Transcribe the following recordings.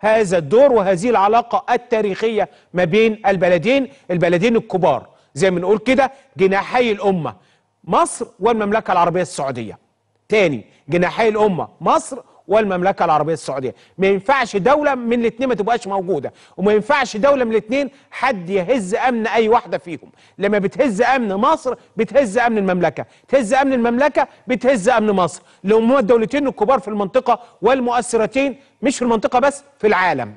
هذا الدور وهذه العلاقة التاريخية ما بين البلدين البلدين الكبار زي ما نقول كده جناحي الأمة مصر والمملكة العربية السعودية تاني جناحي الأمة مصر والمملكه العربيه السعوديه ما ينفعش دوله من الاثنين ما تبقاش موجوده وما ينفعش دوله من الاثنين حد يهز امن اي واحده فيهم لما بتهز امن مصر بتهز امن المملكه تهز امن المملكه بتهز امن مصر هما الدولتين الكبار في المنطقه والمؤثرتين مش في المنطقه بس في العالم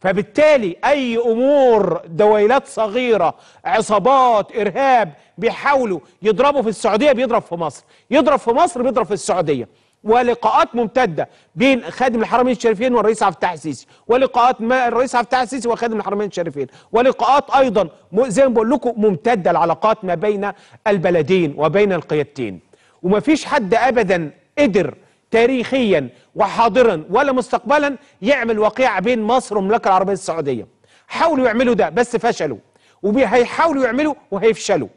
فبالتالي اي امور دويلات صغيره عصابات ارهاب بيحاولوا يضربوا في السعوديه بيضرب في مصر يضرب في مصر بيضرب في السعوديه ولقاءات ممتده بين خادم الحرمين الشريفين والرئيس عبد الفتاح السيسي ولقاءات ما الرئيس عبد الفتاح السيسي وخادم الحرمين الشريفين ولقاءات ايضا زي ما بقول لكم ممتده العلاقات ما بين البلدين وبين القيادتين ومفيش حد ابدا قدر تاريخيا وحاضرا ولا مستقبلا يعمل وقيع بين مصر والمملكه العربيه السعوديه حاولوا يعملوا ده بس فشلوا وهيحاولوا يعملوا وهيفشلوا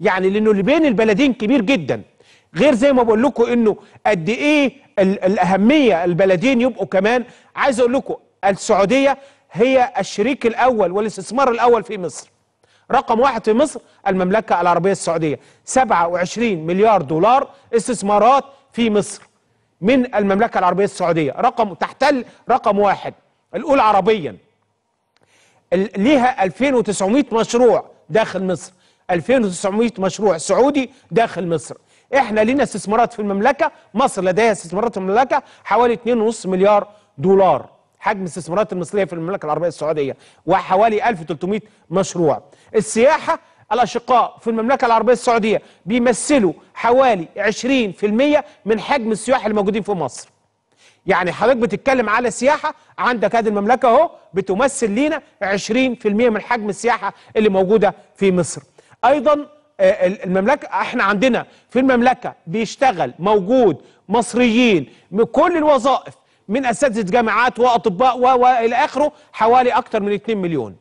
يعني لانه اللي بين البلدين كبير جدا غير زي ما بقول لكم انه قد ايه الاهميه البلدين يبقوا كمان عايز اقول لكم السعوديه هي الشريك الاول والاستثمار الاول في مصر رقم واحد في مصر المملكه العربيه السعوديه 27 مليار دولار استثمارات في مصر من المملكه العربيه السعوديه رقم تحتل رقم واحد الاولى عربيا ليها 2900 مشروع داخل مصر 2900 مشروع سعودي داخل مصر احنا لينا استثمارات في المملكه مصر لديها استثمارات في المملكه حوالي 2.5 مليار دولار حجم الاستثمارات المصريه في المملكه العربيه السعوديه وحوالي 1300 مشروع السياحه الأشقاء في المملكة العربية السعودية بيمثلوا حوالي 20% من حجم السياح الموجودين في مصر يعني حضرتك بتتكلم على سياحة عندك هذه المملكة اهو بتمثل لينا 20% من حجم السياحة اللي موجودة في مصر أيضا آه، المملكه احنا عندنا في المملكه بيشتغل موجود مصريين من كل الوظائف من اساتذه جامعات واطباء والى اخره حوالي اكثر من 2 مليون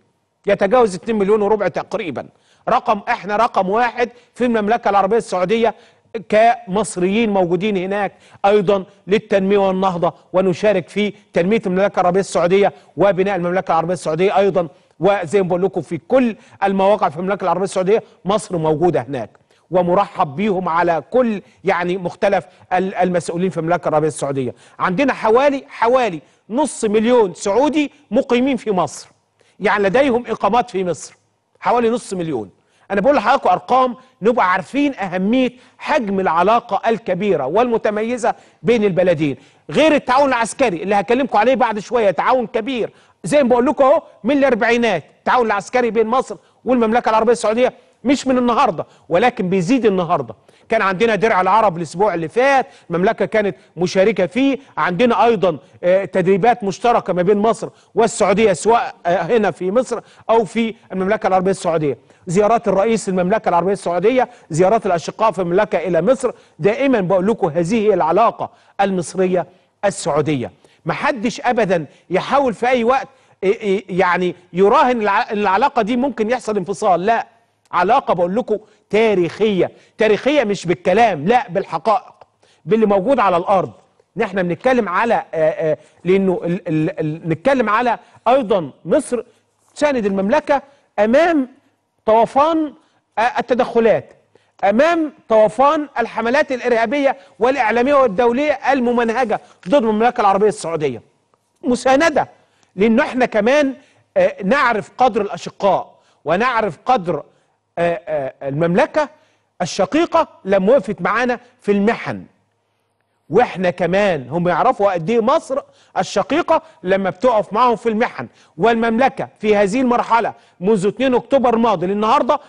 يتجاوز 2 مليون وربع تقريبا رقم احنا رقم واحد في المملكه العربيه السعوديه كمصريين موجودين هناك ايضا للتنميه والنهضه ونشارك في تنميه المملكه العربيه السعوديه وبناء المملكه العربيه السعوديه ايضا وزي ما بقول لكم في كل المواقع في المملكه العربيه السعوديه مصر موجوده هناك ومرحب بيهم على كل يعني مختلف المسؤولين في المملكه العربيه السعوديه عندنا حوالي حوالي نص مليون سعودي مقيمين في مصر يعني لديهم اقامات في مصر حوالي نص مليون انا بقول لحضراتكم ارقام نبقى عارفين اهميه حجم العلاقه الكبيره والمتميزه بين البلدين غير التعاون العسكري اللي هكلمكم عليه بعد شويه تعاون كبير زي ما بقول لكم اهو من الاربعينات التعاون العسكري بين مصر والمملكه العربيه السعوديه مش من النهارده ولكن بيزيد النهارده كان عندنا درع العرب الاسبوع اللي فات المملكه كانت مشاركه فيه عندنا ايضا آه، تدريبات مشتركه ما بين مصر والسعوديه سواء آه، هنا في مصر او في المملكه العربيه السعوديه زيارات الرئيس المملكه العربيه السعوديه زيارات الاشقاء في المملكه الى مصر دائما بقول لكم هذه هي العلاقه المصريه السعوديه محدش ابدا يحاول في اي وقت يعني يراهن العلاقه دي ممكن يحصل انفصال لا علاقه بقول لكم تاريخيه تاريخيه مش بالكلام لا بالحقائق باللي موجود على الارض ان احنا بنتكلم على لانه ال ال نتكلم على ايضا مصر تساند المملكه امام طوفان التدخلات أمام طوفان الحملات الإرهابية والإعلامية والدولية الممنهجة ضد المملكة العربية السعودية مساندة لأن احنا كمان آه، نعرف قدر الأشقاء ونعرف قدر آه، آه، المملكة الشقيقة لما وقفت معانا في المحن واحنا كمان هم يعرفوا قد ايه مصر الشقيقه لما بتقف معاهم في المحن والمملكه في هذه المرحله منذ 2 اكتوبر الماضي للنهارده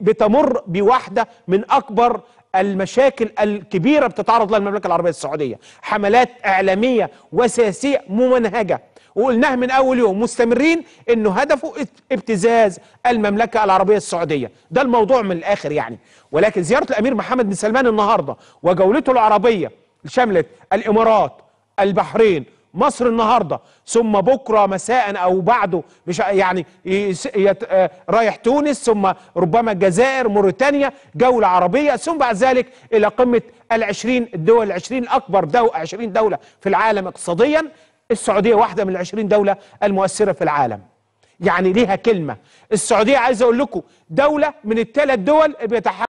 بتمر بواحده من اكبر المشاكل الكبيره بتتعرض لها المملكه العربيه السعوديه حملات اعلاميه وسياسيه ممنهجه وقلناها من اول يوم مستمرين انه هدفه ابتزاز المملكه العربيه السعوديه ده الموضوع من الاخر يعني ولكن زياره الامير محمد بن سلمان النهارده وجولته العربيه شملت الامارات البحرين مصر النهارده ثم بكره مساء او بعده مش يعني آه، رايح تونس ثم ربما الجزائر موريتانيا جوله عربيه ثم بعد ذلك الى قمه ال 20 الدول 20 الاكبر دو 20 دوله في العالم اقتصاديا السعوديه واحده من ال 20 دوله المؤثره في العالم يعني ليها كلمه السعوديه عايز اقول لكم دوله من الثلاث دول بيتحقق